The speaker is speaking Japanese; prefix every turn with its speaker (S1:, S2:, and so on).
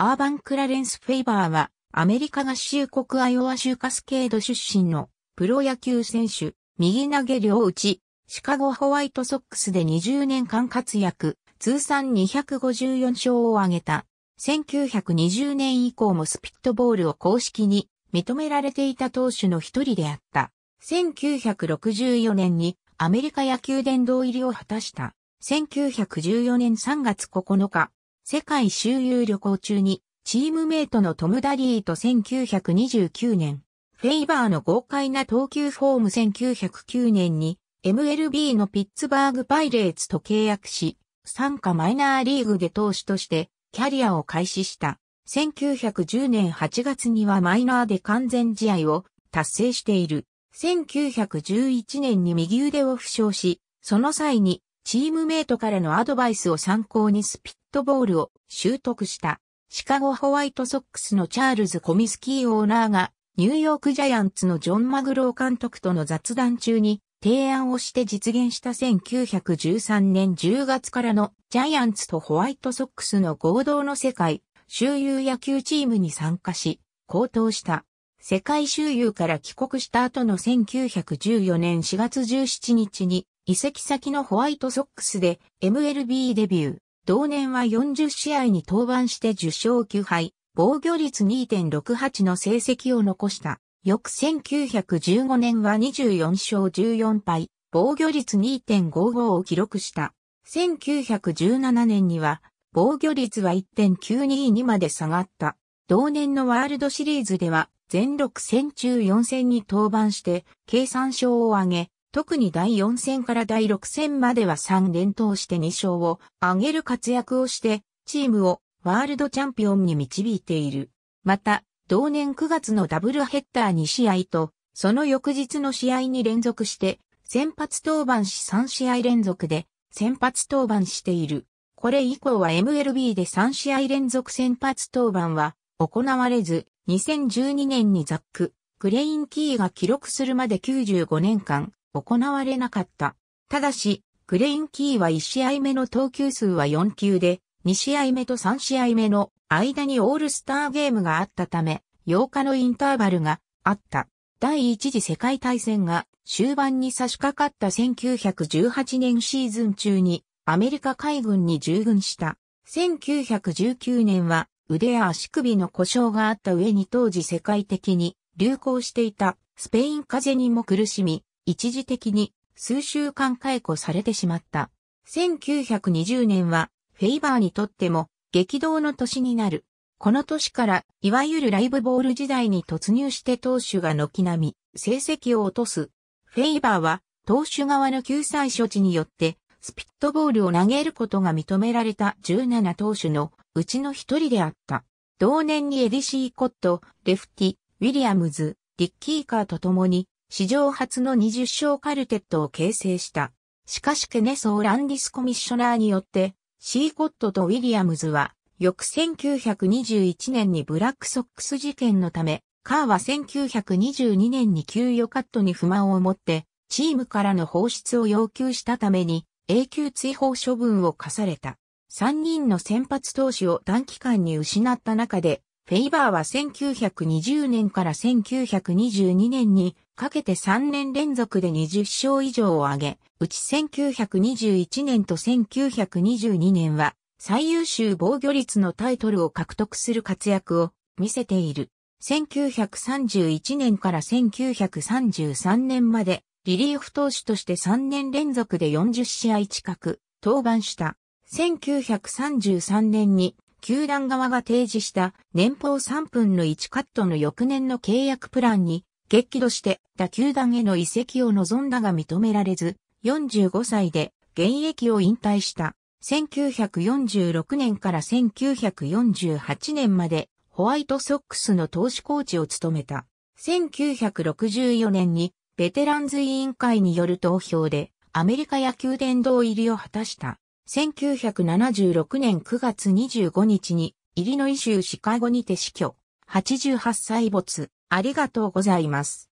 S1: アーバン・クラレンス・フェイバーは、アメリカ合衆国アイオワ州カスケード出身のプロ野球選手、右投げ両打ち、シカゴホワイトソックスで20年間活躍、通算254勝を挙げた。1920年以降もスピットボールを公式に認められていた投手の一人であった。1964年にアメリカ野球殿堂入りを果たした。1914年3月9日、世界周遊旅行中に、チームメイトのトム・ダリーと1929年、フェイバーの豪快な投球フォーム1909年に、MLB のピッツバーグパイレーツと契約し、参加マイナーリーグで投手としてキャリアを開始した。1910年8月にはマイナーで完全試合を達成している。1911年に右腕を負傷し、その際にチームメイトからのアドバイスを参考にスピットボールを習得した。シカゴホワイトソックスのチャールズ・コミスキーオーナーが、ニューヨークジャイアンツのジョン・マグロー監督との雑談中に提案をして実現した1913年10月からのジャイアンツとホワイトソックスの合同の世界周遊野球チームに参加し、高騰した。世界周遊から帰国した後の1914年4月17日に移籍先のホワイトソックスで MLB デビュー。同年は40試合に登板して10勝9敗、防御率2.68の成績を残した。翌1915年は24勝14敗、防御率2.55を記録した。1917年には、防御率は1.922にまで下がった。同年のワールドシリーズでは、全6戦中4戦に登板して、計算勝を挙げ、特に第4戦から第6戦までは3連投して2勝を挙げる活躍をして、チームをワールドチャンピオンに導いている。また、同年9月のダブルヘッダー2試合と、その翌日の試合に連続して、先発登板し3試合連続で、先発登板している。これ以降は MLB で3試合連続先発登板は行われず、2012年にザック、グレインキーが記録するまで95年間、行われなかった。ただし、クレインキーは1試合目の投球数は4球で、2試合目と3試合目の間にオールスターゲームがあったため、8日のインターバルがあった。第一次世界大戦が終盤に差し掛かった1918年シーズン中にアメリカ海軍に従軍した。1919年は腕や足首の故障があった上に当時世界的に流行していたスペイン風邪にも苦しみ、一時的に数週間解雇されてしまった。1920年はフェイバーにとっても激動の年になる。この年から、いわゆるライブボール時代に突入して投手が軒並み成績を落とす。フェイバーは投手側の救済処置によってスピットボールを投げることが認められた17投手のうちの一人であった。同年にエディシー・コット、レフティ、ウィリアムズ、リッキーカーと共に史上初の20勝カルテットを形成した。しかしケネソー・ランディスコミッショナーによって、シーコットとウィリアムズは、翌1921年にブラックソックス事件のため、カーは1922年に給与カットに不満を持って、チームからの放出を要求したために、永久追放処分を課された。3人の先発投手を短期間に失った中で、フェイバーは1920年から1922年にかけて3年連続で20勝以上を挙げ、うち1921年と1922年は最優秀防御率のタイトルを獲得する活躍を見せている。1931年から1933年までリリーフ投手として3年連続で40試合近く登板した。1933年に球団側が提示した年俸3分の1カットの翌年の契約プランに激怒して他球団への移籍を望んだが認められず、45歳で現役を引退した。1946年から1948年までホワイトソックスの投資コーチを務めた。1964年にベテランズ委員会による投票でアメリカ野球殿堂入りを果たした。1976年9月25日にイリノイ州シカゴにて死去。88歳没。ありがとうございます。